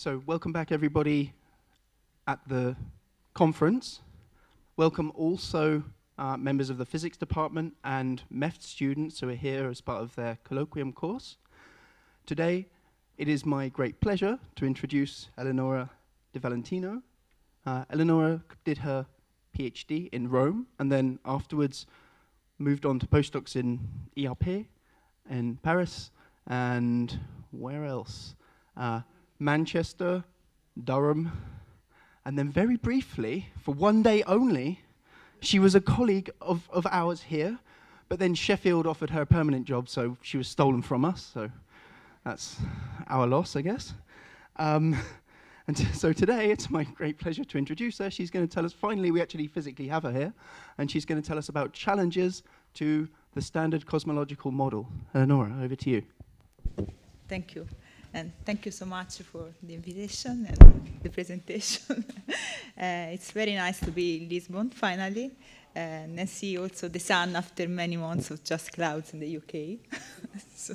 So welcome back everybody at the conference. Welcome also uh, members of the physics department and MEFT students who are here as part of their colloquium course. Today, it is my great pleasure to introduce Eleonora De Valentino. Uh, Eleonora did her PhD in Rome and then afterwards moved on to postdocs in ERP in Paris and where else? Uh, Manchester, Durham, and then very briefly, for one day only, she was a colleague of, of ours here, but then Sheffield offered her a permanent job, so she was stolen from us, so that's our loss, I guess. Um, and so today, it's my great pleasure to introduce her. She's going to tell us, finally, we actually physically have her here, and she's going to tell us about challenges to the standard cosmological model. Eleonora, uh, over to you. Thank you. And thank you so much for the invitation and the presentation. uh, it's very nice to be in Lisbon finally uh, and see also the sun after many months of just clouds in the UK. so,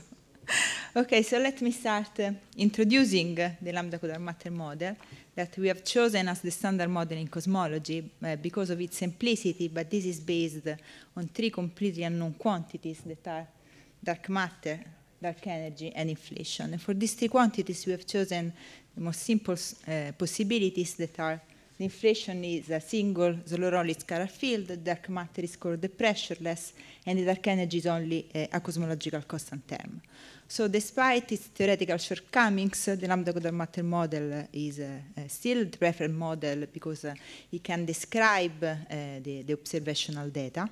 okay, so let me start uh, introducing the lambda codar matter model that we have chosen as the standard model in cosmology uh, because of its simplicity, but this is based on three completely unknown quantities that are dark matter, dark energy and inflation. And for these three quantities, we have chosen the most simple uh, possibilities that are the inflation is a single scalar field, the dark matter is called the pressureless, and the dark energy is only uh, a cosmological constant term. So despite its theoretical shortcomings, the lambda dark matter model uh, is uh, uh, still the preferred model because uh, it can describe the, the observational data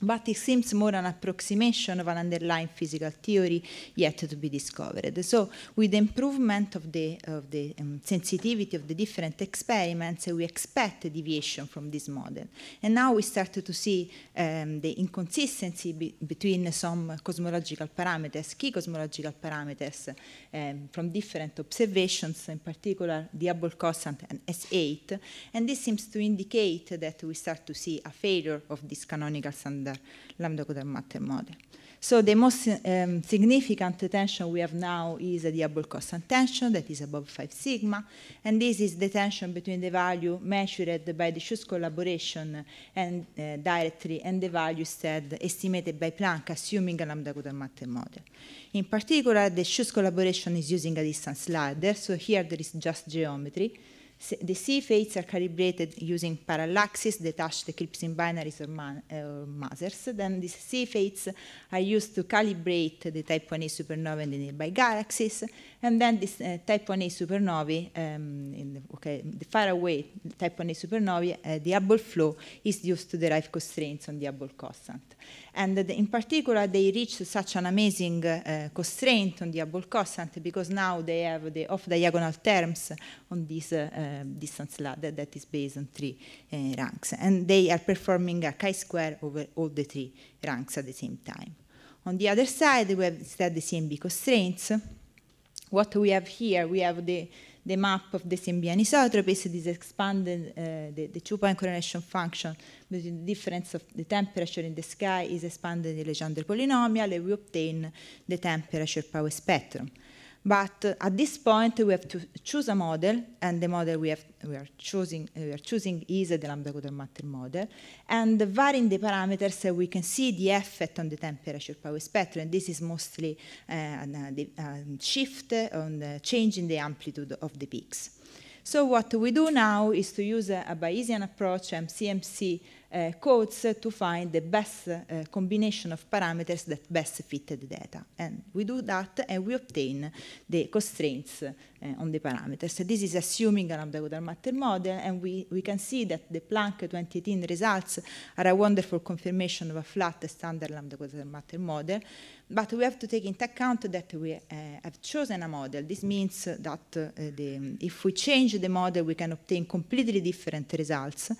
but it seems more an approximation of an underlying physical theory yet to be discovered. So with the improvement of the, of the um, sensitivity of the different experiments, we expect deviation from this model. And now we start to see um, the inconsistency be between some cosmological parameters, key cosmological parameters um, from different observations, in particular the Hubble constant and S8. And this seems to indicate that we start to see a failure of this canonical standard Lambda lambda Kudar matter model. So the most um, significant tension we have now is the Hubble constant tension that is above 5 sigma, and this is the tension between the value measured by the Schuss collaboration and uh, directly and the value instead estimated by Planck assuming a lambda Kudar-Matter model. In particular, the Schuss collaboration is using a distance slider, so here there is just geometry, the C fates are calibrated using parallaxes detached eclipse in binaries or, mothers. uh, Then these C fates are used to calibrate the type 1a supernova the nearby galaxies. And then this uh, type 1a supernovae, um, the, okay, the faraway type 1a supernovae, uh, the Hubble flow is used to derive constraints on the Hubble constant. And uh, the, in particular, they reach such an amazing uh, uh, constraint on the Hubble constant because now they have the off-diagonal terms on this uh, um, distance ladder that is based on three ranks. And they are performing a chi-square over all the three ranks at the same time. On the other side, we have instead the CMB constraints, what we have here, we have the, the map of the Symbian isotropies, this expanded, uh, the, the two-point correlation function between the difference of the temperature in the sky is expanded in the Legendre polynomial, and we obtain the temperature power spectrum. But uh, at this point, we have to choose a model, and the model we, have, we, are, choosing, we are choosing is the lambda Gutter-Matter model. And varying the parameters, uh, we can see the effect on the temperature power spectrum. And this is mostly uh, uh, uh, shift on the change in the amplitude of the peaks. So what we do now is to use a, a Bayesian approach, MCMC, uh, codes to find the best eh, combination of parameters that best fit the data. And we do that and we obtain the constraints eh, on the parameters. So this is assuming an abdominal matter model and we, we can see that the Planck 2018 results are a wonderful confirmation of a flat standard lambda quadrat matter model. But we have to take into account that we uh, have chosen a model. This means that uh, the, if we change the model, we can obtain completely different results,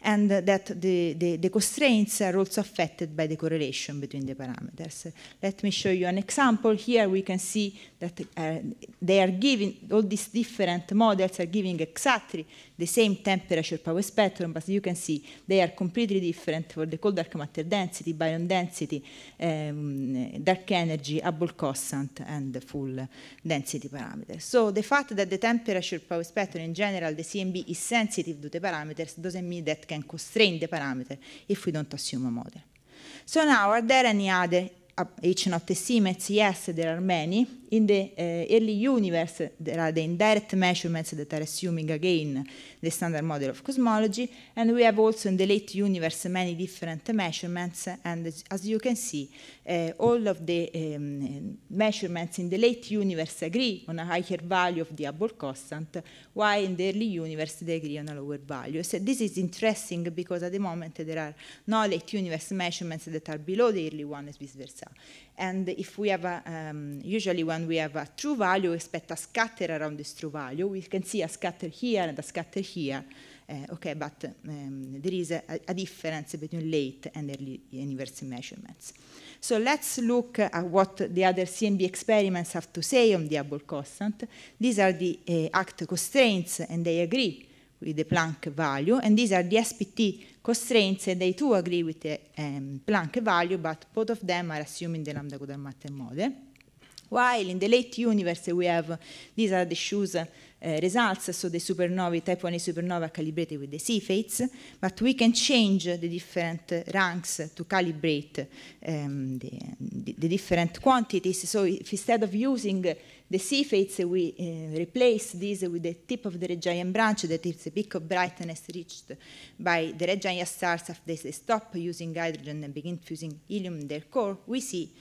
and that the the, the, constraints are also affected by the correlation between the parameters. Let me show you an example. Here we can see that uh, they are giving, all these different models are giving exactly the same temperature power spectrum, but you can see they are completely different for the cold dark matter density, bion density, um, dark energy, Hubble constant, and full density parameters. So the fact that the temperature power spectrum in general, the CMB, is sensitive to the parameters doesn't mean that can constrain the parameter if we don't assume a model. So now, are there any other H. the siemens yes, there are many. In the uh, early universe, there are the indirect measurements that are assuming, again, the standard model of cosmology. And we have also in the late universe many different measurements. And as you can see, uh, all of the um, measurements in the late universe agree on a higher value of the Hubble constant, while in the early universe they agree on a lower value. So this is interesting because at the moment there are no late universe measurements that are below the early one and vice versa. And if we have, a, um, usually when we have a true value, we expect a scatter around this true value. We can see a scatter here and a scatter here. Uh, okay, but um, there is a, a, difference between late and early universe measurements. So let's look at what the other CMB experiments have to say on the Hubble constant. These are the uh, act constraints, and they agree with the Planck value, and these are the SPT constraints and they too agree with the um, Planck value, but both of them are assuming the lambda goodell matter model. Eh? While in the late universe we have, these are the shoes uh, results, so the supernovae, type one supernova calibrated with the C-fates, but we can change the different uh, ranks to calibrate um, the, the, different quantities. So if instead of using the C-fates, we uh, replace these with the tip of the red giant branch, that is the peak of brightness reached by the red giant stars after they stop using hydrogen and begin fusing helium in their core, we see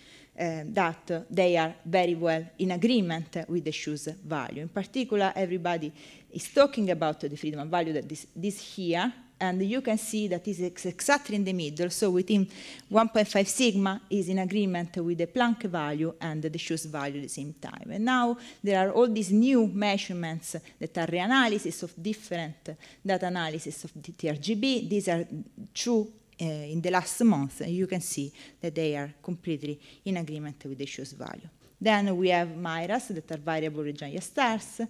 Eh, that they are very well in agreement with the shoe's value. In particular, everybody is talking about the freedom of value that this, this here, and you can see that is exactly in the middle, so within 1.5 sigma is in agreement with the Planck value and the shoe's value at the same time. And now there are all these new measurements that are reanalysis of different data analysis of the TRGB. These are true uh, in the last month, you can see that they are completely in agreement with the issues value. Then we have MIRAS, that are variable regional stars.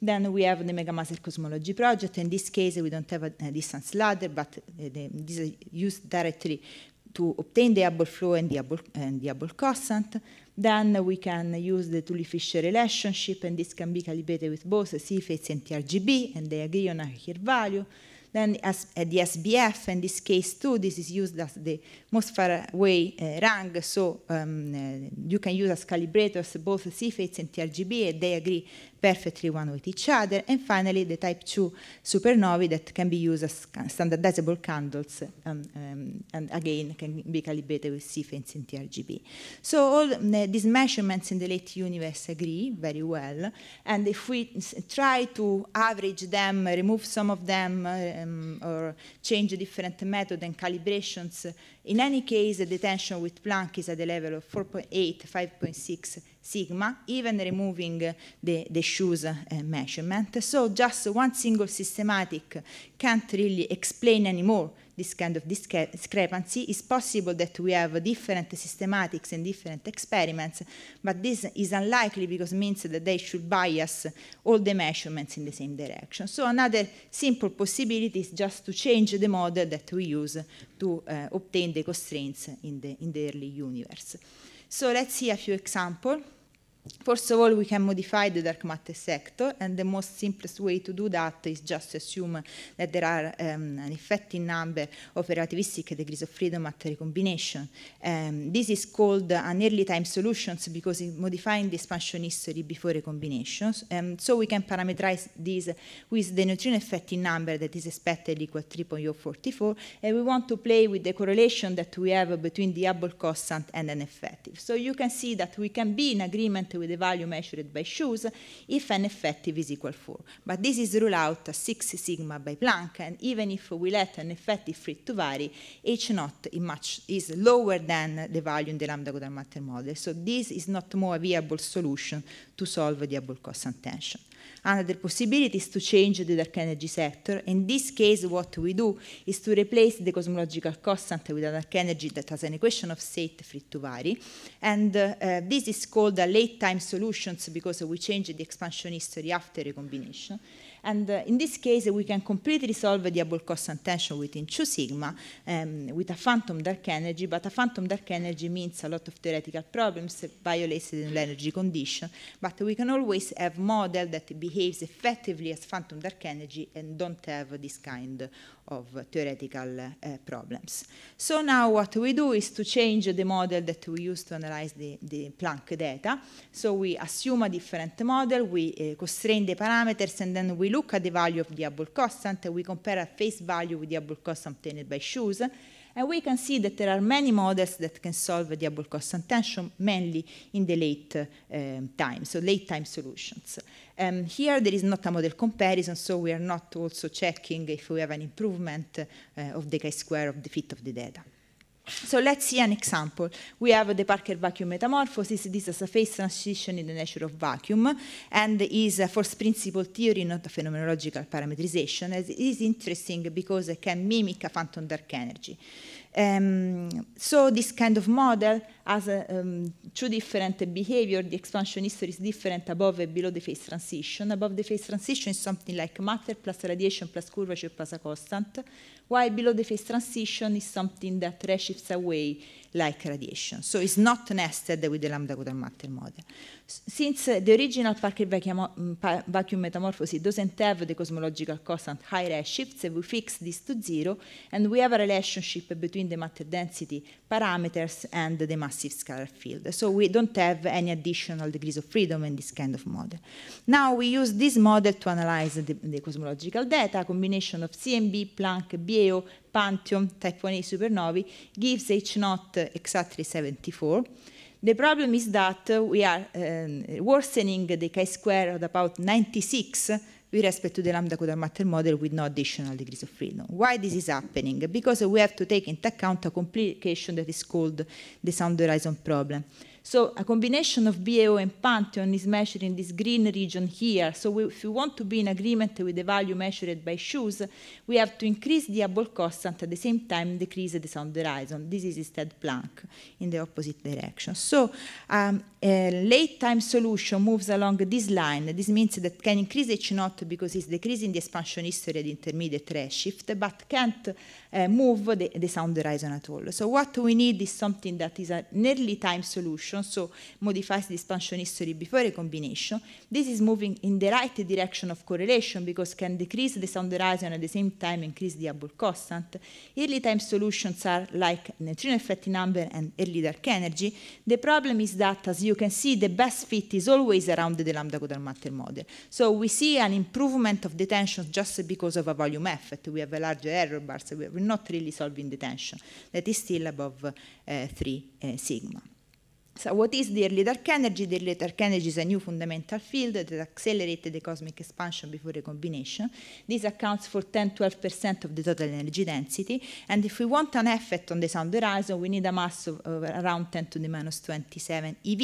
Then we have the Megamaser Cosmology Project. In this case, we don't have a, a distance ladder, but uh, the, this is used directly to obtain the Hubble flow and the Hubble, and the Hubble constant. Then we can use the Tully-Fisher relationship, and this can be calibrated with both CFATs and TRGB, and they agree on a here value. Then as, at uh, the SBF, in this case too, this is used as the most far away uh, rung, so um, uh, you can use as calibrators both CFATs and TRGB, and they agree perfectly one with each other. And finally, the type 2 supernovae that can be used as standardizable candles, um, um, and again, can be calibrated with CFATs and TRGB. So all um, these measurements in the late universe agree very well, and if we try to average them, remove some of them, uh, um, or change different method and calibrations. In any case, the tension with Planck is at the level of 4.8, 5.6, sigma, even removing the, the shoes uh, measurement. So just one single systematic can't really explain anymore this kind of discrepancy. It's possible that we have different systematics and different experiments, but this is unlikely because it means that they should bias all the measurements in the same direction. So another simple possibility is just to change the model that we use to uh, obtain the constraints in the, in the early universe. So let's see a few examples. First of all, we can modify the dark matter sector, and the most simplest way to do that is just assume that there are um, an effective number of relativistic degrees of freedom at recombination. Um, this is called an early time solutions because it's modifying the expansion history before recombinations. Um, so we can parameterize this with the neutrino effective number that is expected equal 3.044, and we want to play with the correlation that we have between the Hubble constant and an effective. So you can see that we can be in agreement consistent with the value measured by shoes if an effective is equal 4. But this is ruled out 6 sigma by Planck, and even if we let an effective free to vary, h naught is, much, is lower than the value in the lambda godal matter model. So this is not more a viable solution to solve the abel constant tension under the possibilities to change the dark energy sector. In this case, what we do is to replace the cosmological constant with a dark energy that has an equation of state free to vary. And uh, uh, this is called a late time solutions because we change the expansion history after recombination. And uh, in this case, we can completely solve the Abel constant tension within 2 sigma um, with a phantom dark energy, but a phantom dark energy means a lot of theoretical problems, violates the energy condition, but we can always have model that behaves effectively as phantom dark energy and don't have this kind of theoretical uh, problems. So now what we do is to change the model that we use to analyze the, the Planck data. So we assume a different model, we uh, constrain the parameters, and then we look at the value of the Hubble constant, we compare a face value with the Hubble constant obtained by shoes, and we can see that there are many models that can solve the double constant tension, mainly in the late um, time, so late time solutions. Um, here there is not a model comparison, so we are not also checking if we have an improvement uh, of the chi-square of the fit of the data. So let's see an example. We have the Parker vacuum metamorphosis. This is a phase transition in the nature of vacuum and is a first principle theory, not a phenomenological parametrization. It is interesting because it can mimic a phantom dark energy. Um, so this kind of model has a, uh, um, two different behavior. The expansion history is different above and below the phase transition. Above the phase transition is something like matter plus radiation plus curvature plus a constant, while below the phase transition is something that reshifts meters away like radiation. So it's not nested with the lambda quantum matter model. Since uh, the original Parker mm, vacuum metamorphosis doesn't have the cosmological constant high redshifts, we fix this to zero, and we have a relationship between the matter density parameters and the massive scalar field. So we don't have any additional degrees of freedom in this kind of model. Now we use this model to analyze the, the cosmological data, a combination of CMB, Planck, BAO, Pantheon type 1a supernovae gives H naught exactly 74. The problem is that we are um, worsening the chi-square at about 96 with respect to the lambda quadra matter model with no additional degrees of freedom. Why this is happening? Because we have to take into account a complication that is called the sound horizon problem. So a combination of BAO and Pantheon is measured in this green region here. So we, if we want to be in agreement with the value measured by shoes, we have to increase the Hubble constant at the same time decrease the sound horizon. This is instead Planck in the opposite direction. So um, a late time solution moves along this line. This means that can increase H naught because it's decreasing the expansion history at intermediate redshift, but can't uh, move the, the, sound horizon at all. So what we need is something that is an early time solution, so modifies the expansion history before recombination. This is moving in the right direction of correlation because can decrease the sound horizon at the same time increase the Hubble constant. Early time solutions are like neutrino effect number and early dark energy. The problem is that, as you can see, the best fit is always around the lambda godal matter model. So we see an improvement of the just because of a volume effect. We have a larger error bar, so we have not really solving the tension that is still above eh, 3 eh, sigma. So what is the early dark energy? The early dark energy is a new fundamental field that accelerated the cosmic expansion before recombination. This accounts for 10-12% of the total energy density. And if we want an effect on the sound horizon, we need a mass of, of around 10 to the minus 27 eV.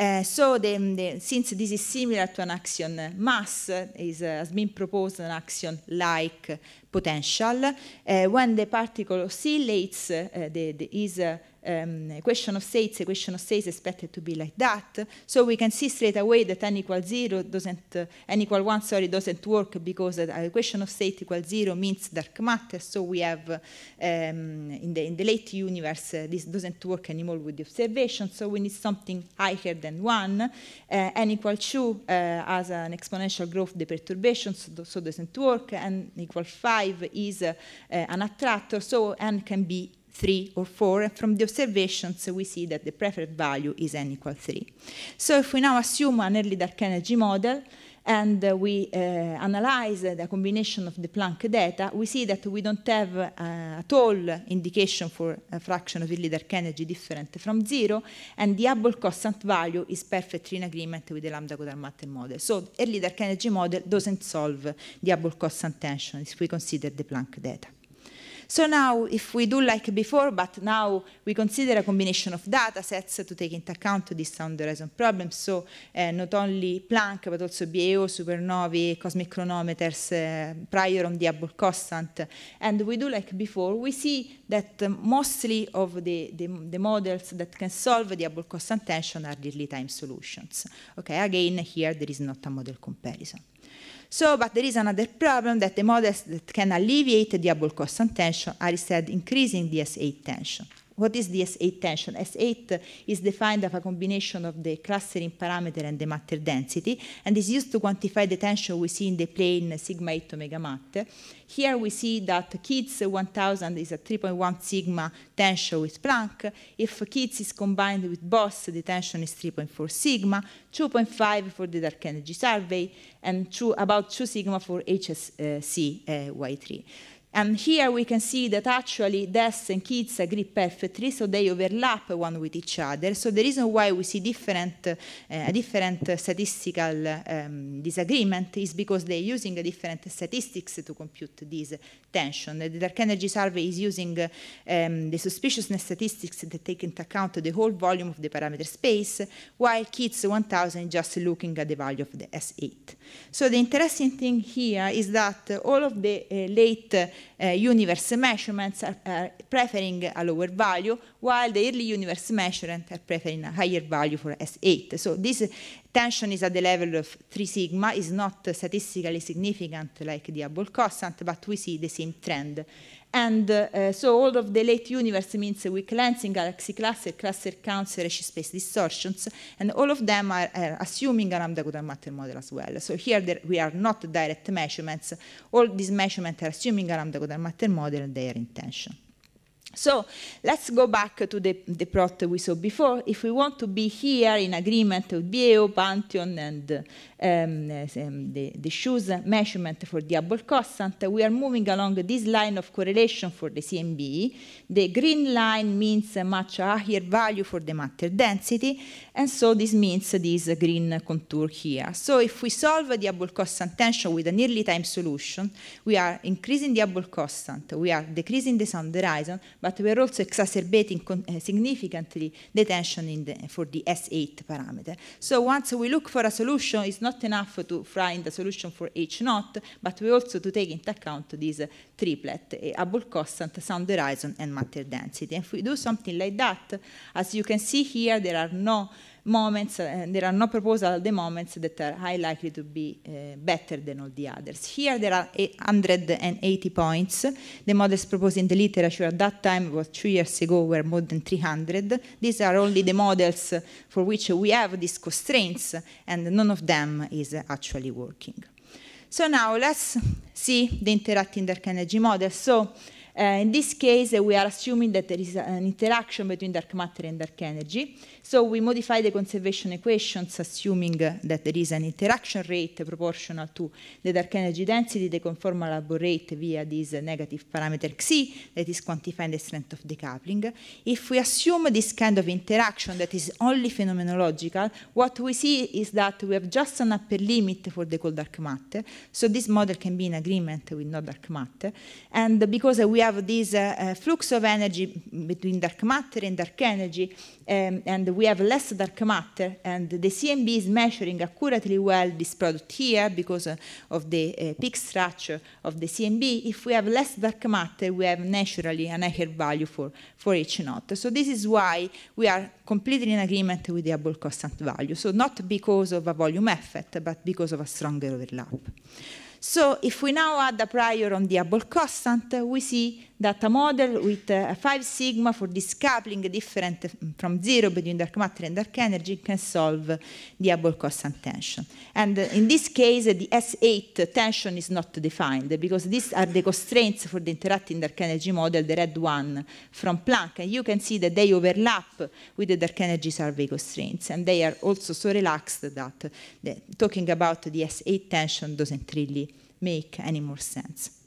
Eh, so the, the, since this is similar to an action mass, is, uh, has been proposed an action like potential. Uh, when the particle oscillates, eh, the, the, is uh, um, equation of states, equation of states expected to be like that. So we can see straight away that n equals 0 doesn't, uh, n equal 1, sorry, doesn't work because the equation of state equals 0 means dark matter. So we have um, in, the, in the late universe, uh, this doesn't work anymore with the observation. So we need something higher than 1. Uh, n equal 2 uh, as an exponential growth the perturbation, so, so doesn't work. n equal 5 is uh, uh, an attractor, so n can be 3 or 4, and from the observations we see that the preferred value is n equal 3. So if we now assume an early dark energy model, and uh, we uh, analyze uh, the combination of the Planck data, we see that we don't have uh, at all indication for a fraction of early dark energy different from zero, and the Hubble constant value is perfectly in agreement with the lambda godard Matter model. So early dark energy model doesn't solve the Hubble constant tension if we consider the Planck data. So now if we do like before, but now we consider a combination of data sets to take into account this sound horizon problem. So uh, not only Planck, but also BAO, supernovae, cosmic chronometers, uh, prior on the Hubble constant. And we do like before, we see that um, mostly of the, the, the, models that can solve the Hubble constant tension are the early time solutions. Okay, again, here there is not a model comparison. So, but there is another problem that the models that can alleviate the double constant tension are instead increasing the S8 tension what is the S8 tension? S8 is defined as a combination of the clustering parameter and the matter density, and is used to quantify the tension we see in the plane sigma 8 omega mat. Here we see that Kids 1000 is a 3.1 sigma tension with Planck. If Kids is combined with Boss, the tension is 3.4 sigma, 2.5 for the dark energy survey, and two, about 2 sigma for HSC uh, uh Y3. And here we can see that actually deaths and kids agree perfectly, so they overlap one with each other. So the reason why we see different, uh, a different statistical um, disagreement is because they're using different statistics to compute this tension. The Dark Energy Survey is using um, the suspiciousness statistics that take into account the whole volume of the parameter space, while KIDS 1000 is just looking at the value of the S8. So the interesting thing here is that all of the uh, late Eh, universe measurements are, are preferring a lower value, while the early universe measurements are preferring a higher value for S8. So this tension is at the level of 3 sigma, is not statistically significant like the Hubble constant, but we see the same trend and uh, so all of the late universe means weak cleansing, galaxy cluster, cluster counts, Reshi space distortions, and all of them are uh, assuming an Amdagudan matter model as well. So here there, we are not direct measurements. All these measurements are assuming a an Amdagudan matter model and their intention. So let's go back to the, the plot we saw before. If we want to be here in agreement with BAO, Pantheon, and, uh, um, um, the, the shoes measurement for the Hubble constant, we are moving along this line of correlation for the CMB. The green line means a much higher value for the matter density, and so this means this green contour here. So if we solve the Hubble constant tension with a nearly time solution, we are increasing the Hubble constant, we are decreasing the sound horizon, but we are also exacerbating eh, significantly the tension the, for the S8 parameter. So once we look for a solution, it's not not enough to find the solution for H naught, but we also to take into account this triplet, a eh, Hubble constant, sound horizon, and matter density. And if we do something like that, as you can see here, there are no moments, and eh, there are no proposals at the moments that are high likely to be uh, better than all the others. Here there are 180 points. The models proposed in the literature at that time, was two years ago, were more than 300. These are only the models for which we have these constraints, and none of them is actually working. So now let's see the interacting dark energy model. So uh, in this case, we are assuming that there is an interaction between dark matter and dark energy. So we modify the conservation equations, assuming that there is an interaction rate proportional to the dark energy density, the conformal rate via this negative parameter xi that is quantifying the strength of decoupling. If we assume this kind of interaction that is only phenomenological, what we see is that we have just an upper limit for the cold dark matter. So this model can be in agreement with no dark matter. And because we are have this uh, uh, flux of energy between dark matter and dark energy, um, and we have less dark matter, and the CMB is measuring accurately well this product here because uh, of the peak structure of the CMB. If we have less dark matter, we have naturally an higher value for, for H naught. So this is why we are completely in agreement with the Hubble constant value. So not because of a volume effect, but because of a stronger overlap. So if we now add a prior on the Hubble constant, we see data model with uh, 5 sigma for this coupling different mm, from zero between dark matter and dark energy can solve the Hubble constant tension. And uh, in this case, uh, the S8 tension is not defined because these are the constraints for the interacting dark energy model, the red one from Planck. And you can see that they overlap with the dark energy survey constraints. And they are also so relaxed that the, talking about the S8 tension doesn't really make any more sense.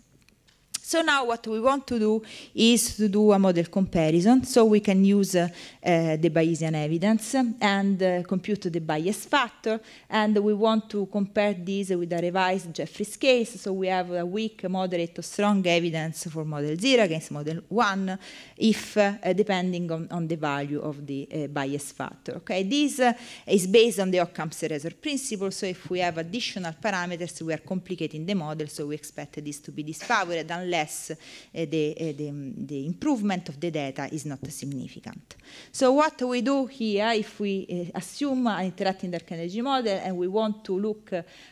So now what we want to do is to do a model comparison. So we can use uh, uh, the Bayesian evidence and uh, compute the bias factor. And we want to compare this with a revised Jeffreys' case. So we have a weak, moderate, or strong evidence for model 0 against model 1, if eh, depending on, on, the value of the bias factor. Okay, This is based on the Occam's razor principle. So if we have additional parameters, we are complicating the model. So we expect this to be disfavored unless less, eh, the, eh, the, mm, the, improvement of the data is not significant. So what we do here, if we eh, assume an interacting dark energy model and we want to look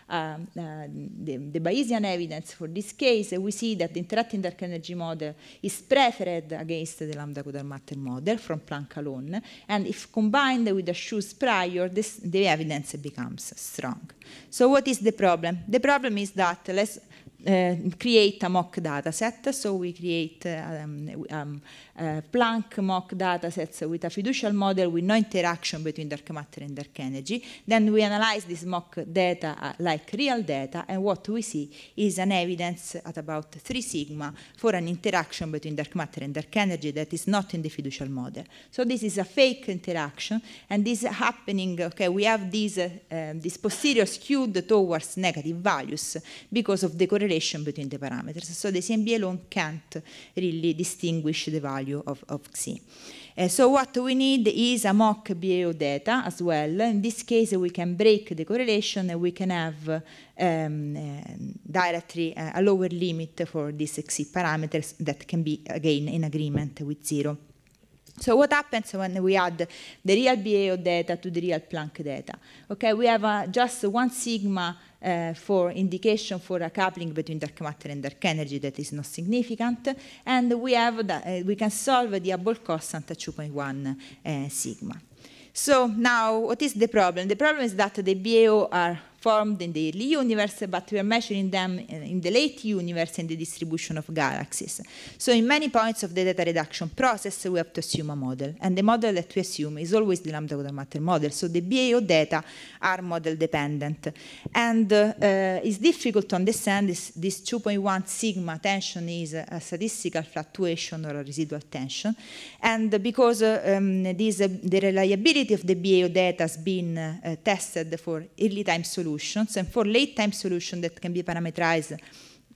um, the, the, Bayesian evidence for this case, we see that the interacting dark energy model is preferred against the lambda Kudar-Matter model from Planck alone, and if combined with the shoes prior, this, the evidence becomes strong. So what is the problem? The problem is that, let's uh, create a mock dataset. So we create um, um, uh, Planck mock datasets with a fiducial model with no interaction between dark matter and dark energy. Then we analyze this mock data uh, like real data, and what we see is an evidence at about 3 sigma for an interaction between dark matter and dark energy that is not in the fiducial model. So this is a fake interaction, and this happening, okay, we have this, uh, um, this posterior skewed towards negative values because of the correlation between the parameters. So the CMB alone can't really distinguish the value of, of Xi. Uh, eh, so what we need is a mock BAO data as well. In this case, we can break the correlation and we can have um, uh, directly eh, a lower limit for these XI parameters that can be, again, in agreement with zero. So what happens when we add the real BAO data to the real Planck data? Okay, we have uh, just one sigma uh, for indication for a coupling between dark matter and dark energy that is not significant, and we have the, uh, we can solve the Hubble constant at 2.1 uh, sigma. So now, what is the problem? The problem is that the BAO are formed in the early universe, but we are measuring them in the late universe in the distribution of galaxies. So in many points of the data reduction process, we have to assume a model. And the model that we assume is always the lambda water matter model. So the BAO data are model dependent. And uh, uh, it's difficult to understand this, this 2.1 sigma tension is a, a, statistical fluctuation or a residual tension. And because uh, um, this, uh, the reliability of the BAO data has been uh, tested for early time solutions, solutions. And for late time solution that can be parameterized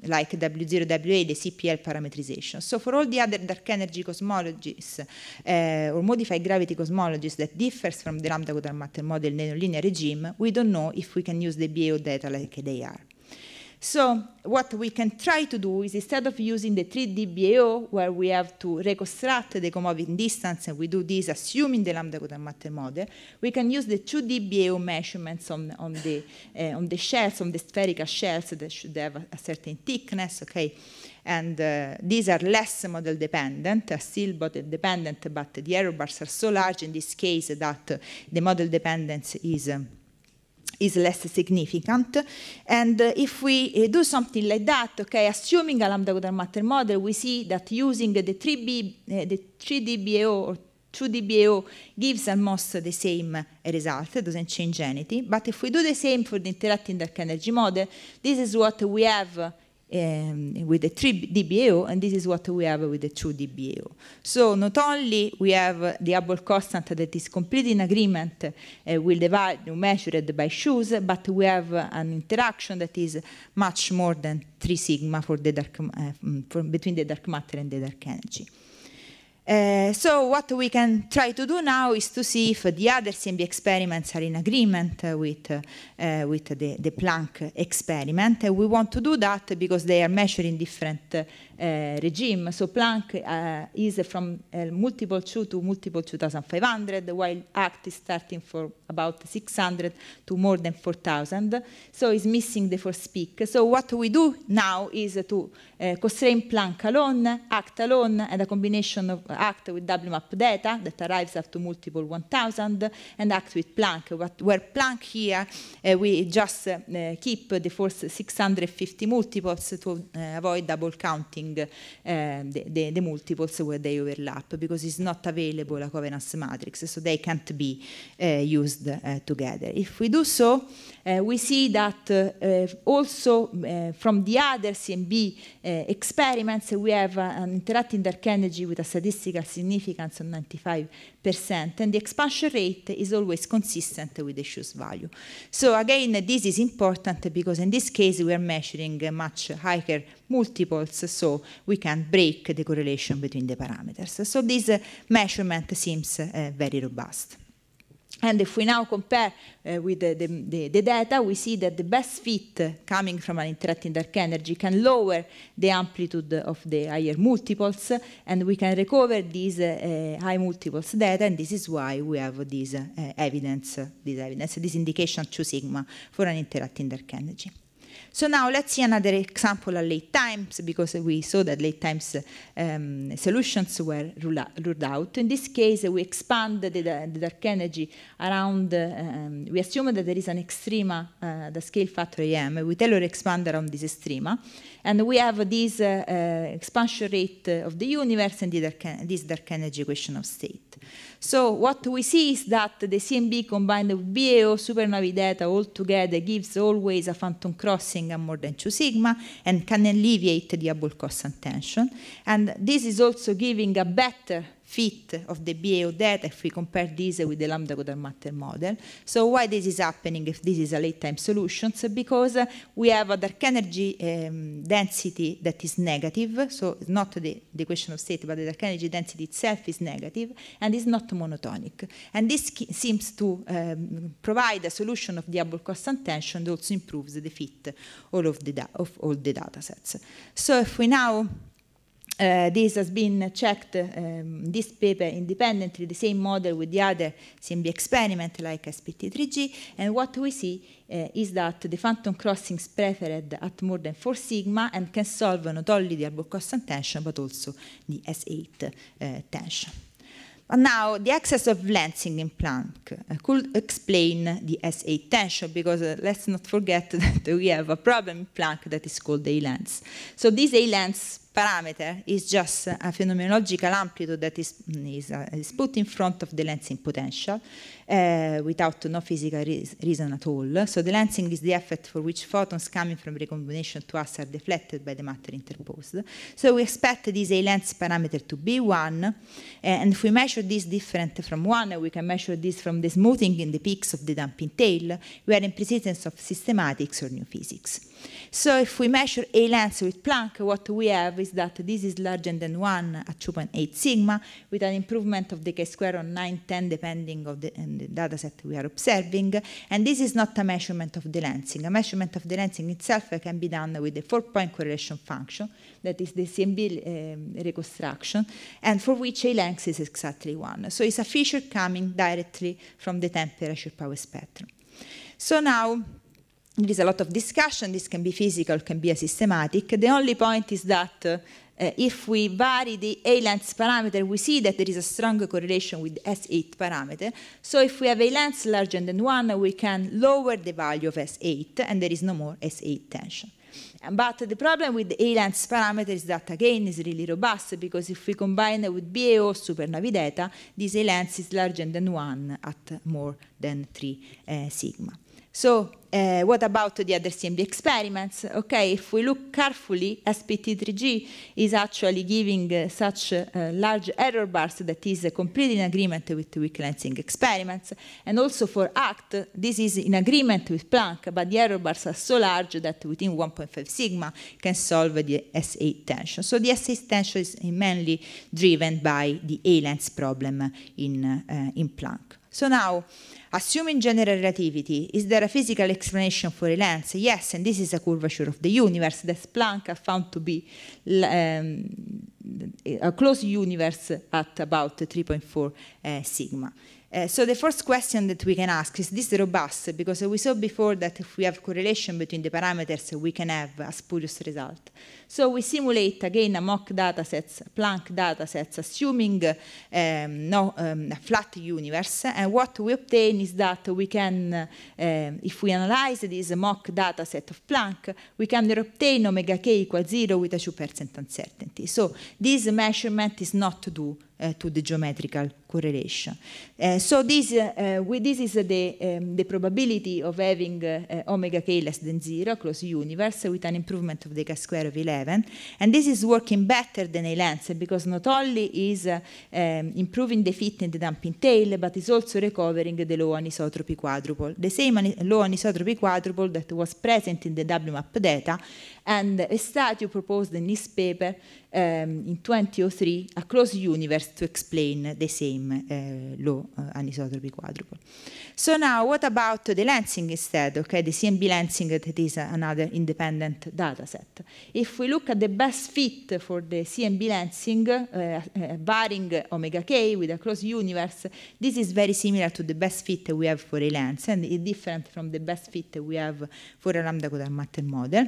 like W0WA, the CPL parametrization. So for all the other dark energy cosmologies uh, or modified gravity cosmologies that differs from the lambda quadrat matter model nonlinear regime, we don't know if we can use the BAO data like they are. So what we can try to do is instead of using the 3D BAO, where we have to reconstruct the comoving distance, and we do this assuming the lambda matter model, we can use the 2D BAO measurements on, on, the, uh, on the shells, on the spherical shells that should have a, a certain thickness, okay? And uh, these are less model dependent, uh, still model dependent, but the error bars are so large in this case that uh, the model dependence is um, is less significant. And uh, if we uh, do something like that, okay, assuming a lambda godard matter model, we see that using the 3B, uh, the 3DBAO or 2DBAO gives almost the same result, it doesn't change anything. But if we do the same for the interacting dark energy model, this is what we have um, with the 3 dBAO, and this is what we have with the 2 dBAO. So not only we have the Hubble constant that is completely in agreement uh, with the value measured by shoes, but we have an interaction that is much more than 3 sigma for the dark, uh, mm, for between the dark matter and the dark energy. Uh, so what we can try to do now is to see if the other CMB experiments are in agreement uh, with, uh, with the, the, Planck experiment. And we want to do that because they are measuring different uh, eh, regimes. So Planck is from multiple 2 to multiple 2500, while ACT is starting for about 600 to more than 4000. So it's missing the first peak. So what we do now is to constrain Planck alone, ACT alone, and a combination of act with WMAP data that arrives up to multiple 1000 and act with Planck, where Planck here uh, we just uh, keep the first 650 multiples to uh, avoid double counting the, the, the, multiples where they overlap because it's not available a covenance matrix, so they can't be used together. If we do so, we see that also from the other CMB experiments, we have an interacting dark energy with a statistic statistical significance of 95%, and the expansion rate is always consistent with the shoes value. So again, this is important because in this case we are measuring much higher multiples, so we can break the correlation between the parameters. So this measurement seems eh, very robust. And if we now compare uh, with the, the, the, data, we see that the best fit coming from an interacting dark energy can lower the amplitude of the higher multiples, and we can recover these uh, uh high multiples data, and this is why we have this uh, evidence, this evidence, this indication 2 sigma for an interacting dark energy. So now let's see another example of late times, because we saw that late times um, solutions were ruled out. In this case, we expand the, the dark energy around, um, we assume that there is an extrema, uh, the scale factor AM, we Taylor expand around this extrema, and we have this uh, uh expansion rate of the universe and dark this dark energy equation of state. So what we see is that the CMB combined with BAO supernovae data all together gives always a phantom crossing at more than 2 sigma and can alleviate the Abul-Cossan tension. And this is also giving a better fit of the BAO data if we compare this with the lambda godard matter model. So why this is happening if this is a late time solution? So because uh, we have a dark energy um, density that is negative, so it's not the, the question of state, but the dark energy density itself is negative, and is not monotonic. And this seems to um, provide a solution of the Hubble constant tension that also improves the fit all of the of all the data sets. So if we now uh, this has been checked, um, this paper independently, the same model with the other CMB experiment like SPT3G, and what we see uh, is that the phantom crossings preferred at more than 4 sigma and can solve not only the arbor tension but also the S8 uh, tension. But now, the excess of lensing in Planck uh, could explain the S8 tension, because uh, let's not forget that we have a problem in Planck that is called A-lens. So this A-lens parameter is just a phenomenological amplitude that is, is, uh, is put in front of the lensing potential uh, without no physical re reason at all. So the lensing is the effect for which photons coming from recombination to us are deflected by the matter interposed. So we expect this A lens parameter to be 1, uh, and if we measure this different from 1, we can measure this from the smoothing in the peaks of the damping tail, we are in presence of systematics or new physics. So if we measure A lens with Planck, what we have is that this is larger than 1 at 2.8 sigma, with an improvement of the k-square on 910 depending on the, the set we are observing. And this is not a measurement of the lensing. A measurement of the lensing itself can be done with the four-point correlation function, that is the CMB um, reconstruction, and for which a length is exactly 1. So it's a feature coming directly from the temperature power spectrum. So now, there is a lot of discussion. This can be physical, can be systematic. The only point is that uh, if we vary the A length parameter, we see that there is a strong correlation with S8 parameter. So if we have A length larger than 1, we can lower the value of S8, and there is no more S8 tension. But the problem with the ALANS parameter is that again is really robust because if we combine it with BAO data, this ALANS is larger than 1 at more than 3 uh, sigma. So uh, what about the other CMB experiments? Okay, if we look carefully, SPT3G is actually giving uh, such uh, large error bars that is completely in agreement with weak lensing experiments. And also for ACT, this is in agreement with Planck, but the error bars are so large that within 1.5 sigma can solve the S8 tension. So the S8 tension is mainly driven by the A-lens problem in, in Planck. So now, assuming general relativity, is there a physical explanation for a lens? Yes, and this is a curvature of the universe that Planck found to be um, a closed universe at about 3.4 uh, eh, sigma. Uh, so the first question that we can ask is this robust? Because we saw before that if we have correlation between the parameters, we can have a spurious result. So we simulate again a mock datasets, Planck datasets, assuming um, no um, a flat universe. And what we obtain is that we can, uh, if we analyze this mock dataset of Planck, we can obtain omega k equals zero with a 2% uncertainty. So this measurement is not due uh, to the geometrical correlation. Uh, so this, with uh, this is the, um, the probability of having omega k less than zero close universe with an improvement of the k square of 11. And this is working better than a Elense because not only is um, improving the fit in the dumping tail, but is also recovering the low anisotropy quadruple. The same low anisotropy quadruple that was present in the WMAP data and a study proposed in this paper um, in 2003 a closed universe to explain the same uh, eh, low uh, eh, anisotropy quadruple. So now what about the lensing instead, okay, the CMB lensing that is another independent data set. If we look at the best fit for the CMB lensing, uh, eh, omega k with a closed universe, this is very similar to the best fit we have for a lens and it's different from the best fit we have for a lambda Matter model.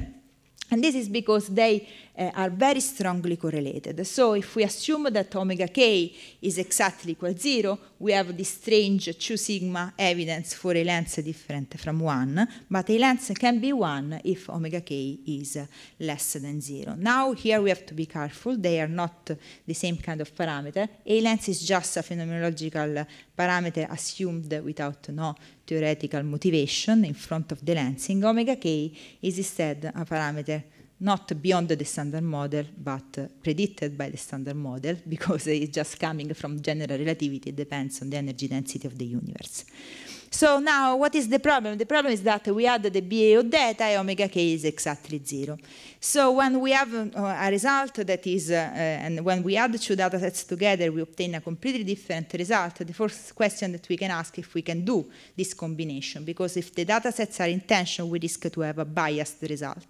And this is because they uh, are very strongly correlated. So if we assume that omega k is exactly equal to zero, we have this strange 2 sigma evidence for a length different from one, but a length can be one if omega k is uh, less than zero. Now here we have to be careful, they are not the same kind of parameter. A length is just a phenomenological parameter assumed without no theoretical motivation in front of the lensing omega k is instead a parameter not beyond the standard model, but uh, predicted by the standard model, because it's just coming from general relativity, it depends on the energy density of the universe. So now what is the problem? The problem is that we add the BAO data data, omega k is exactly zero. So when we have uh, a result that is, uh, uh, and when we add two datasets together, we obtain a completely different result. The first question that we can ask if we can do this combination, because if the datasets are in tension, we risk to have a biased result.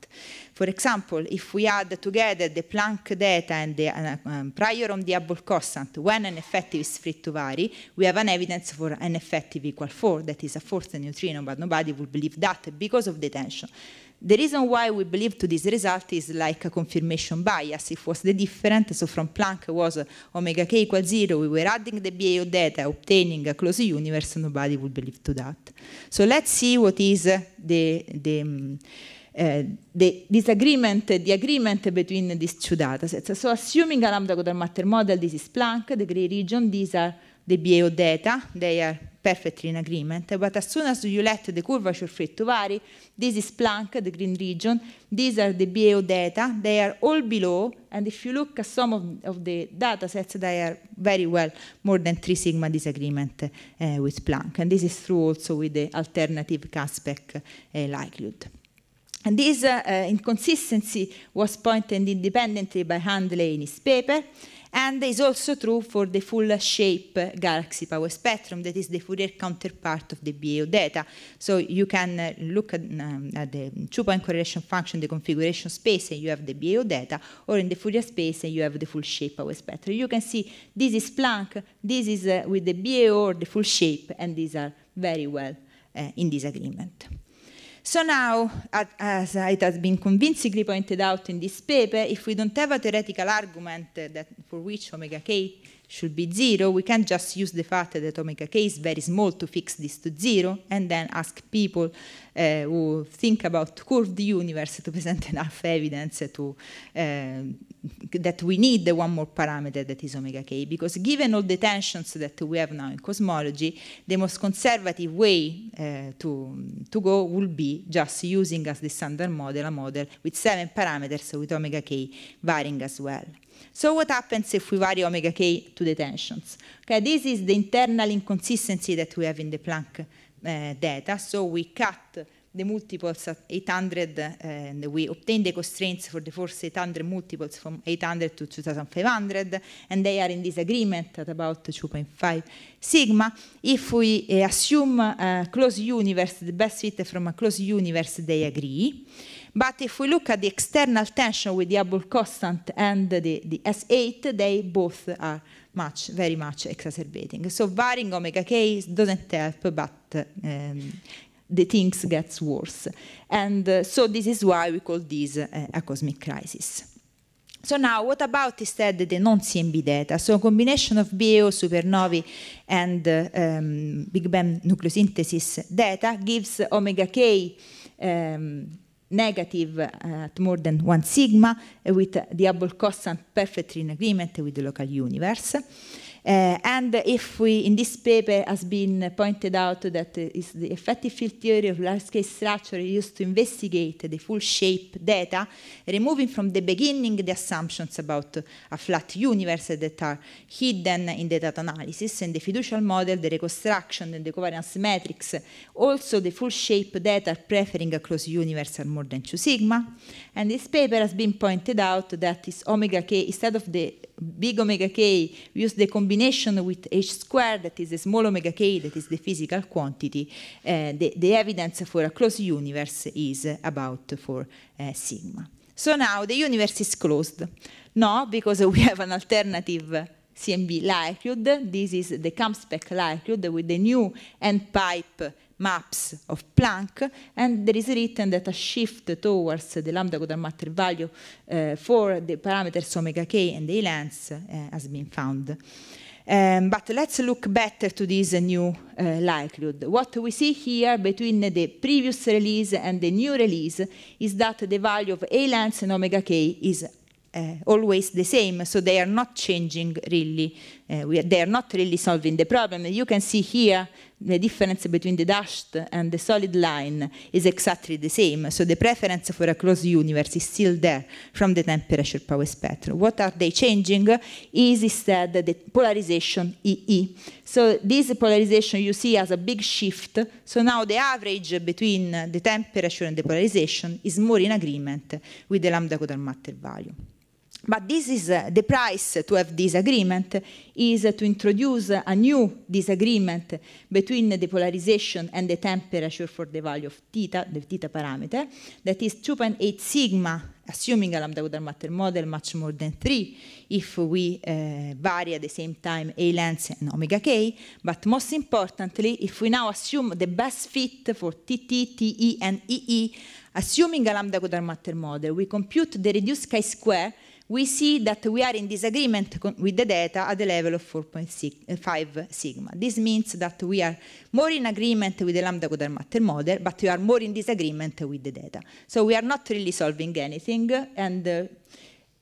For example, if we add together the Planck data and the uh, um, prior on the Hubble constant when an effective is free to vary, we have an evidence for an effective equal 4, that is a fourth neutrino, but nobody would believe that because of the tension. The reason why we believe to this result is like a confirmation bias. If was the different, So from Planck was omega k equals zero. We were adding the BAO data, obtaining a closed universe. Nobody would believe to that. So let's see what is the the. Um, Eh, the, disagreement, the agreement between these two data sets. So assuming a lambda Godard matter model, this is Planck, the gray region, these are the BAO data, they are perfectly in agreement. But as soon as you let the curvature free to vary, this is Planck, the green region, these are the BAO data, they are all below, and if you look at some of, of the data sets, they are very well more than 3 sigma disagreement uh, with Planck. And this is true also with the alternative Caspec uh, eh, likelihood. And this uh, uh, inconsistency was pointed independently by Handley in his paper, and is also true for the full shape galaxy power spectrum, that is the Fourier counterpart of the BAO data. So you can uh, look at, um, at the two-point correlation function, the configuration space, and you have the BAO data, or in the Fourier space, and you have the full shape power spectrum. You can see this is Planck, this is uh, with the BAO or the full shape, and these are very well uh, in disagreement. So now, as it has been convincingly pointed out in this paper, if we don't have a theoretical argument that, for which omega k should be zero, we can just use the fact that the omega k is very small to fix this to zero, and then ask people uh, who think about curved universe to present enough evidence to uh, that we need the one more parameter that is omega k, because given all the tensions that we have now in cosmology, the most conservative way uh, to, to go will be just using as the standard model a model with seven parameters with omega k varying as well. So what happens if we vary omega k to the tensions? Okay, this is the internal inconsistency that we have in the Planck uh, data. So we cut the multiples at 800 eh, and we obtain the constraints for the force 800 multiples from 800 to 2500 and they are in disagreement at about 2.5 sigma. If we uh, assume a closed universe, the best fit from a closed universe, they agree. But if we look at the external tension with the Hubble constant and the, the S8, they both are much, very much exacerbating. So varying omega k doesn't help, but um, the things gets worse. And uh, so this is why we call this uh, a cosmic crisis. So now, what about instead the non-CMB data? So a combination of BAO, supernovae, and uh, um, Big Bang nucleosynthesis data gives omega k um, negative at more than 1 sigma with the Hubble constant perfectly in agreement with the local universe. Eh, and if we, in this paper, has been pointed out that the effective field theory of large-scale structure used to investigate the full shape data, removing from the beginning the assumptions about a flat universe that are hidden in the data analysis and the fiducial model, the reconstruction and the covariance matrix. Also, the full shape data preferring a closed universe and more than 2 sigma. And this paper has been pointed out that is omega k instead of the big omega k, we use the combination with h squared, that is a small omega k, that is the physical quantity, uh, the, the, evidence for a closed universe is about 4 uh, sigma. So now the universe is closed. No, because we have an alternative CMB likelihood. This is the CAMSPEC likelihood with the new end pipe maps of Planck, and there is written that a shift towards the lambda Godard matter value uh, for the parameters omega k and the lens uh, eh, has been found. Um, but let's look better to this uh, new uh, likelihood. What we see here between the previous release and the new release is that the value of A lens and omega k is uh, always the same, so they are not changing really uh, we are, they are not really solving the problem. You can see here the difference between the dashed and the solid line is exactly the same. So the preference for a closed universe is still there from the temperature power spectrum. What are they changing is instead the polarization EE. So this polarization you see as a big shift. So now the average between the temperature and the polarization is more in agreement with the lambda coder matter value. But this is uh, the price to have this agreement is uh, to introduce a new disagreement between the polarization and the temperature for the value of theta, the theta parameter, that is 2.8 sigma, assuming a lambda water matter model much more than 3, if we uh, vary at the same time A length and omega k, but most importantly, if we now assume the best fit for TT, TE, and EE, assuming a lambda water matter model, we compute the reduced chi-square we see that we are in disagreement with the data at the level of 4.5 sigma. This means that we are more in agreement with the lambda godard matter model, but we are more in disagreement with the data. So we are not really solving anything, and uh,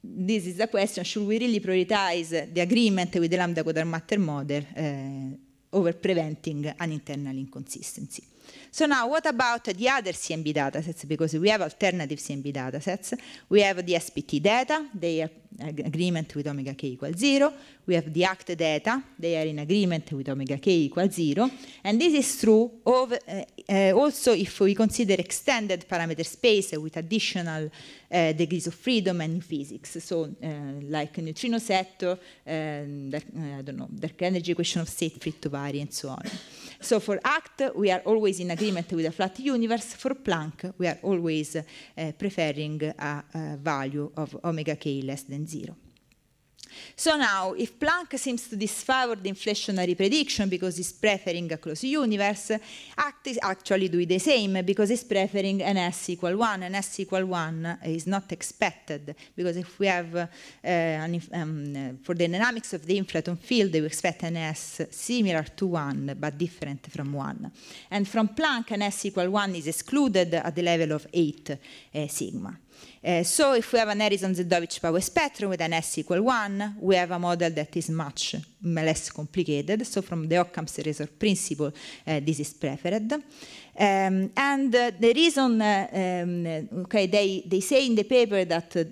this is the question, should we really prioritize the agreement with the lambda godard matter model uh, over preventing an internal inconsistency? So now what about the other CMB datasets? Because we have alternative CMB datasets. We have the SPT data, they are in agreement with omega k equals zero. We have the ACT data, they are in agreement with omega k equals zero. And this is true of, uh, uh, also if we consider extended parameter space with additional uh, degrees of freedom and physics. So uh, like neutrino set, um, I don't know, dark energy equation of state free to vary and so on. So for act, we are always in agreement with a flat universe. For Planck, we are always uh, preferring a, a value of omega k less than zero. So now, if Planck seems to disfavor the inflationary prediction because he's preferring a closed universe, ACT is actually doing the same because he's preferring an S equal 1. An S equal 1 is not expected because if we have, uh, an, um, uh, for the dynamics of the inflaton field, we expect an S similar to 1 but different from 1. And from Planck, an S equal 1 is excluded at the level of 8 uh, sigma. Uh, so if we have an Edison-Zedovich power spectrum with an S equal 1, we have a model that is much less complicated. So from the Occam's razor principle, uh, this is preferred. Um, and uh, the reason, uh, um, okay, they, they say in the paper that uh,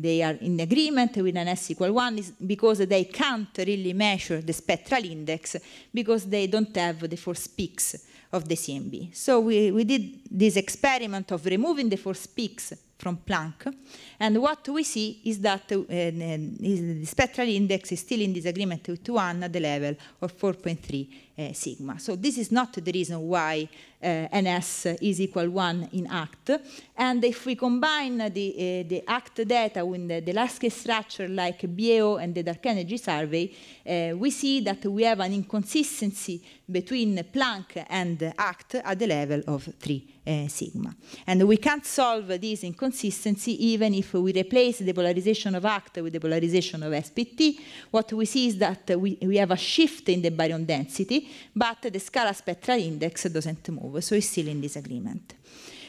they are in agreement with an S equal 1 is because they can't really measure the spectral index because they don't have the force peaks of the CMB. So we, we did this experiment of removing the force peaks from Planck, and what we see is that uh, uh, the spectral index is still in disagreement with one at the level of 4.3 uh, sigma. So this is not the reason why Eh, NS is equal 1 in ACT. And if we combine the, eh, the ACT data with the, the Lasky structure like BEO and the dark energy survey, eh, we see that we have an inconsistency between Planck and ACT at the level of 3 uh, sigma. And we can't solve this inconsistency even if we replace the polarization of ACT with the polarization of SPT. What we see is that we, we have a shift in the baryon density, but the scalar spectral index doesn't move, so it's still in disagreement.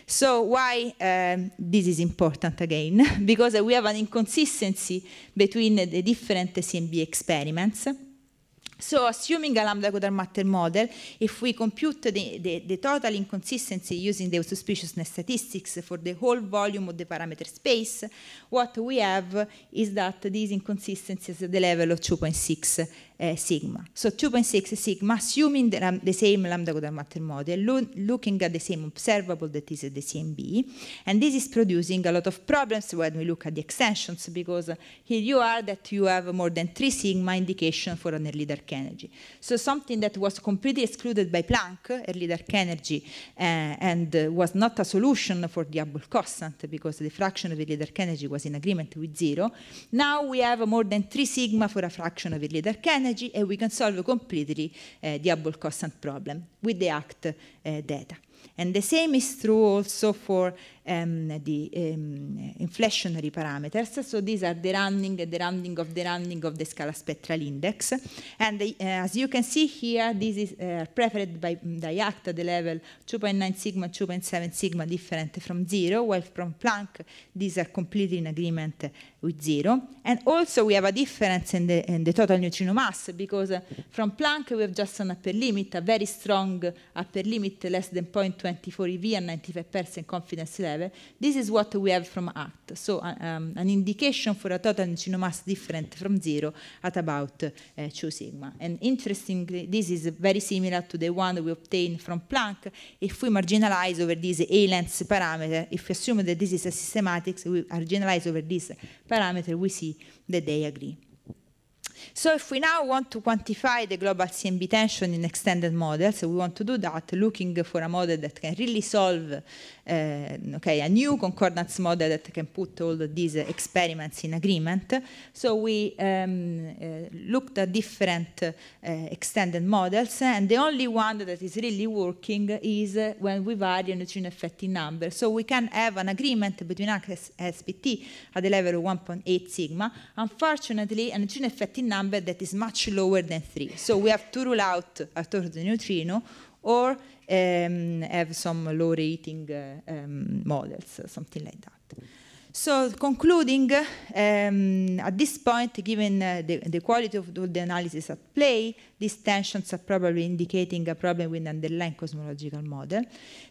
So why um, this is important again? because we have an inconsistency between the different CMB experiments. So assuming a lambda Godard-Matter model, if we compute the, the, the, total inconsistency using the suspiciousness statistics for the whole volume of the parameter space, what we have is that these inconsistencies at the level of 2.6 uh, sigma. So 2.6 sigma, assuming the, um, the same lambda Goddard matter model, lo looking at the same observable that is the CMB, and this is producing a lot of problems when we look at the extensions, because uh, here you are that you have more than 3 sigma indication for an early dark energy. So something that was completely excluded by Planck, early dark energy, uh, and eh, was not a solution for the Hubble constant, because the fraction of early dark energy was in agreement with zero. Now we have more than 3 sigma for a fraction of early dark energy, energy and we can solve a completely uh, eh, double constant problem with the ACT uh, data. And the same is true also for um, the um, inflationary parameters. So these are the running, the running of the running of the scalar Spectral Index. And the, uh, as you can see here, this is uh, preferred by Dyact at the level 2.9 sigma, 2.7 sigma different from zero, while from Planck these are completely in agreement with zero. And also we have a difference in the, in the total neutrino mass because uh, from Planck we have just an upper limit, a very strong upper limit less than 0.24 eV and 95% confidence level level. This is what we have from ACT, so uh, um, an indication for a total neutrino mass different from zero at about uh, 2 sigma. And interestingly, this is very similar to the one we obtained from Planck. If we marginalize over this A-length parameter, if we assume that this is a systematics, we marginalize over this parameter, we see that they agree. So if we now want to quantify the global CMB tension in extended models, we want to do that looking for a model that can really solve uh, okay, a new concordance model that can put all these experiments in agreement. So we um, uh, looked at different uh, extended models, and the only one that is really working is uh, when we vary the neutrino effect in number. So we can have an agreement between SPT at the level of 1.8 sigma. Unfortunately, a neutrino effect in number that is much lower than 3. So we have to rule out a third neutrino or um, have some low rating uh, um, models, something like that. So concluding, um, at this point, given uh, the, the, quality of the analysis at play, these tensions are probably indicating a problem with the underlying cosmological model.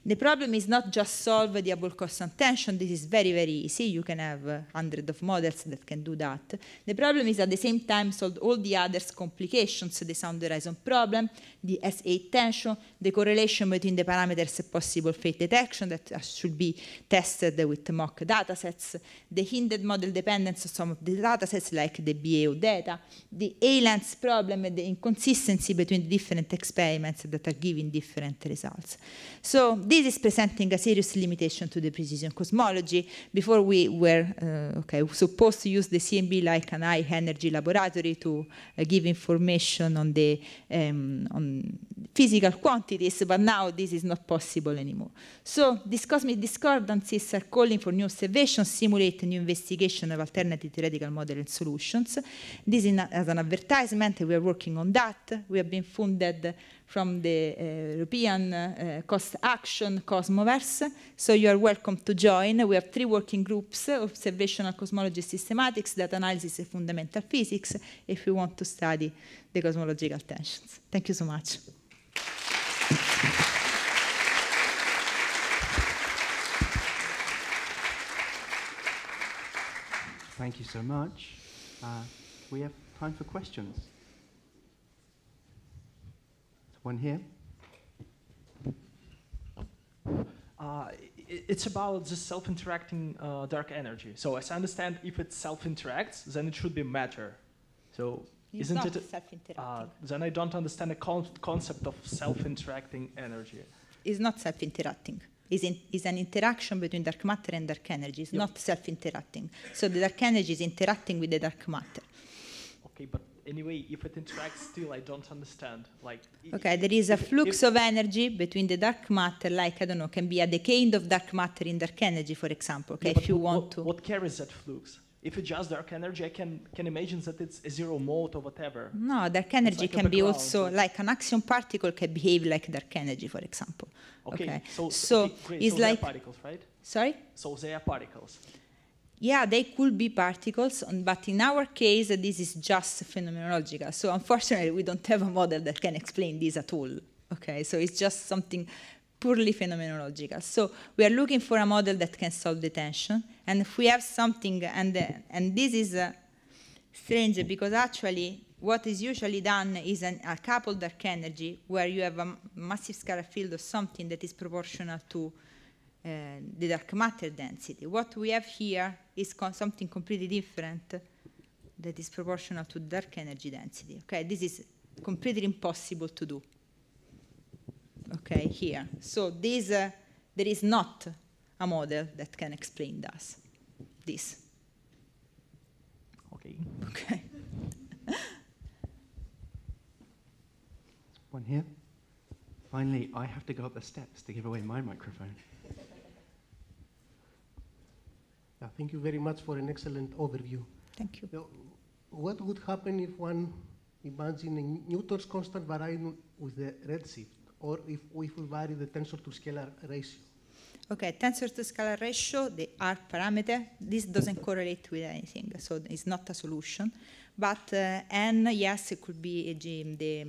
The problem is not just solve the double constant tension. This is very, very easy. You can have uh, hundreds of models that can do that. The problem is at the same time solve all the other complications, the sound horizon problem, the S8 tension, the correlation between the parameters and possible fate detection that uh, should be tested with mock datasets, the hindered model dependence of some of the datasets like the BAO data, the ALANS problem and the inconsistency between the different experiments that are giving different results. So this is presenting a serious limitation to the precision cosmology. Before we were uh, okay, supposed to use the CMB like an high energy laboratory to uh, give information on the um, on physical quantities, but now this is not possible anymore. So these cosmic discordances are calling for new observations simulate new investigation of alternative theoretical models and solutions. This is as an advertisement, we are working on that. We have been funded from the uh, European uh, Cost Action Cosmoverse. So you are welcome to join. We have three working groups, observational cosmology systematics, data analysis and fundamental physics, if you want to study the cosmological tensions. Thank you so much. Thank you so much. Uh, we have time for questions. There's one here. Uh, it's about the self-interacting uh, dark energy. So as I understand, if it self-interacts, then it should be matter. So it's isn't it? Uh, then I don't understand the con concept of self-interacting energy. It's not self-interacting is, in, is an interaction between dark matter and dark energy. It's yep. not self-interacting. So the dark energy is interacting with the dark matter. Okay, but anyway, if it interacts still, I don't understand. Like okay, there is a flux of energy between the dark matter, like I don't know, can be a decaying of dark matter in dark energy, for example. Okay, yeah, if you what, want to. What carries that flux? if it's just dark energy, I can can imagine that it's a zero mode or whatever. No, dark energy like can be also like an axion particle can behave like dark energy, for example. Okay, okay. so, so it's so like particles, right? Sorry. So they are particles. Yeah, they could be particles, but in our case, this is just phenomenological. So unfortunately, we don't have a model that can explain this at all. Okay, so it's just something purely phenomenological. So we are looking for a model that can solve the tension, and if we have something, and, uh, and this is uh, strange because actually what is usually done is an, a coupled dark energy where you have a massive scalar field of something that is proportional to uh, the dark matter density. What we have here is something completely different that is proportional to dark energy density. Okay, this is completely impossible to do okay, here. So this, uh, there is not a model that can explain this. this. Okay. Okay. One here. Finally, I have to go up the steps to give away my microphone. Yeah, thank you very much for an excellent overview. Thank you. what would happen if one imagine a Newton's constant varying with the redshift? or if, if we vary the tensor to scalar ratio. Okay, tensor to scalar ratio, the R parameter, this doesn't correlate with anything, so it's not a solution. But uh, N, yes, it could be a eh, G, the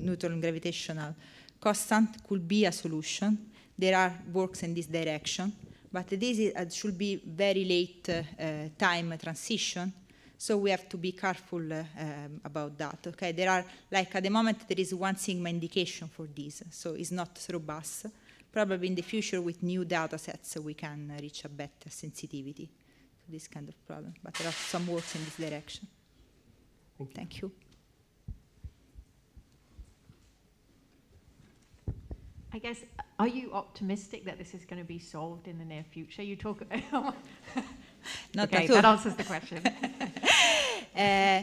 neutron gravitational constant, could be a solution. There are works in this direction, but this is, uh, should be very late uh, uh time transition. So we have to be careful uh, um, about that. Okay, there are like at the moment there is one sigma indication for this, so it's not robust. Probably in the future with new data sets we can reach a better sensitivity to this kind of problem. But there are some works in this direction. Thank you. Thank you. I guess, are you optimistic that this is going to be solved in the near future? You talk. Not okay, that answers the question. uh,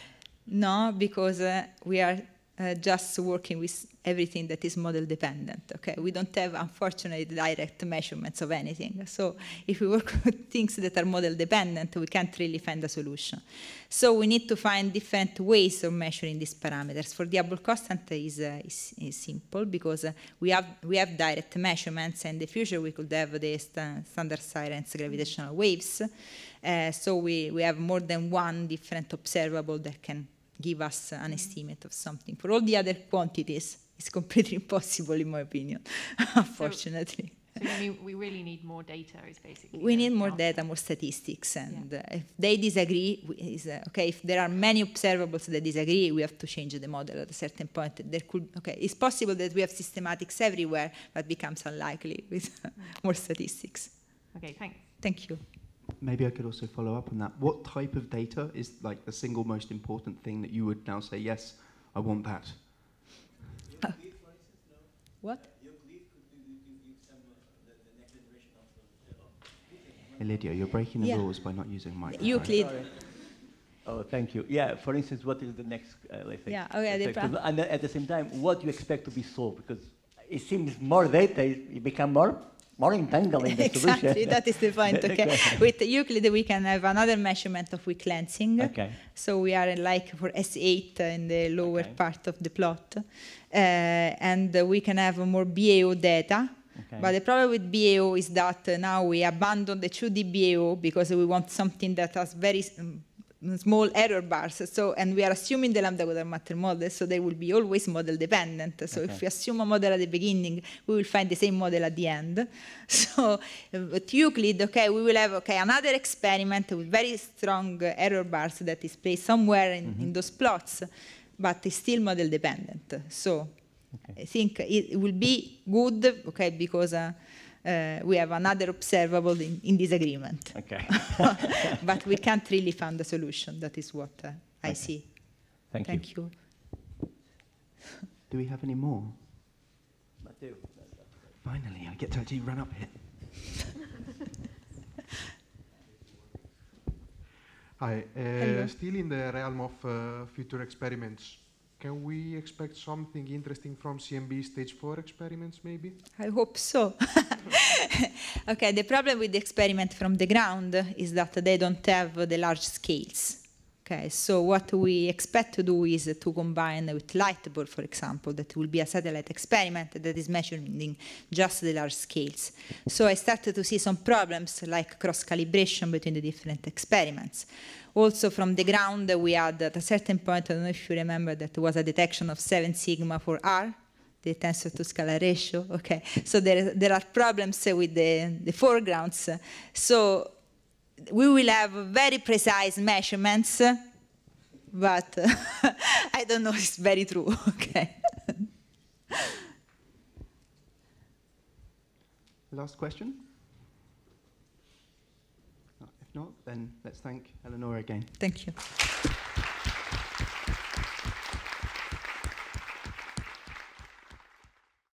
no, because uh, we are uh, just working with everything that is model dependent. Okay, we don't have, unfortunately, direct measurements of anything. So if we work with things that are model dependent, we can't really find a solution. So we need to find different ways of measuring these parameters. For the Hubble constant is, uh, is, is, simple because uh, we have we have direct measurements, and in the future we could have the st standard sirens, gravitational waves. Uh, so we, we have more than one different observable that can give us an mm. estimate of something. For all the other quantities, it's completely impossible, in my opinion, unfortunately. So, so we, really need more data, is basically. We need more data, more statistics, and yeah. uh, if they disagree, is uh, okay. If there are many observables that disagree, we have to change the model at a certain point. There could, okay, it's possible that we have systematics everywhere, but becomes unlikely with mm. more statistics. Okay, thanks. Thank you maybe I could also follow up on that. What type of data is like the single most important thing that you would now say, yes, I want that? what? Hey Lydia, you're breaking the yeah. rules by not using microphone. Euclid. Oh, thank you. Yeah, for instance, what is the next, uh, let Yeah, okay, And at the same time, what do you expect to be solved? Because it seems more data, it becomes more more entangling. in the exactly, solution. Exactly, that is the point. Okay. With Euclid, we can have another measurement of weak lensing. Okay. So we are uh, like for S8 in the lower okay. part of the plot. Uh, and uh, we can have more BAO data. Okay. But the problem with BAO is that uh, now we abandon the 2D BAO because we want something that has very mm, small error bars. So, and we are assuming the lambda water matter model, so they will be always model dependent. So okay. if we assume a model at the beginning, we will find the same model at the end. So at Euclid, okay, we will have okay another experiment with very strong error bars that is placed somewhere in, mm -hmm. in those plots, but it's still model dependent. So okay. I think it, will be good, okay, because uh, uh, we have another observable in, in this agreement. Okay. but we can't really find a solution. That is what uh, I okay. see. Thank, Thank you. you. Do we have any more? I do. Finally, I get to actually run up here. Hi, uh, still in the realm of uh, future experiments, can we expect something interesting from CMB stage four experiments, maybe? I hope so. okay, the problem with the experiment from the ground is that they don't have the large scales. Okay, so what we expect to do is to combine with Lightball, for example, that will be a satellite experiment that is measuring just the large scales. So I started to see some problems like cross-calibration between the different experiments. Also from the ground, we had at a certain point, I don't know if you remember, that was a detection of 7 sigma for R, the tensor to scalar ratio. Okay, so there, there are problems with the, the foregrounds. So we will have very precise measurements, but I don't know if it's very true, okay. Last question? If not, then let's thank Eleanor again. Thank you.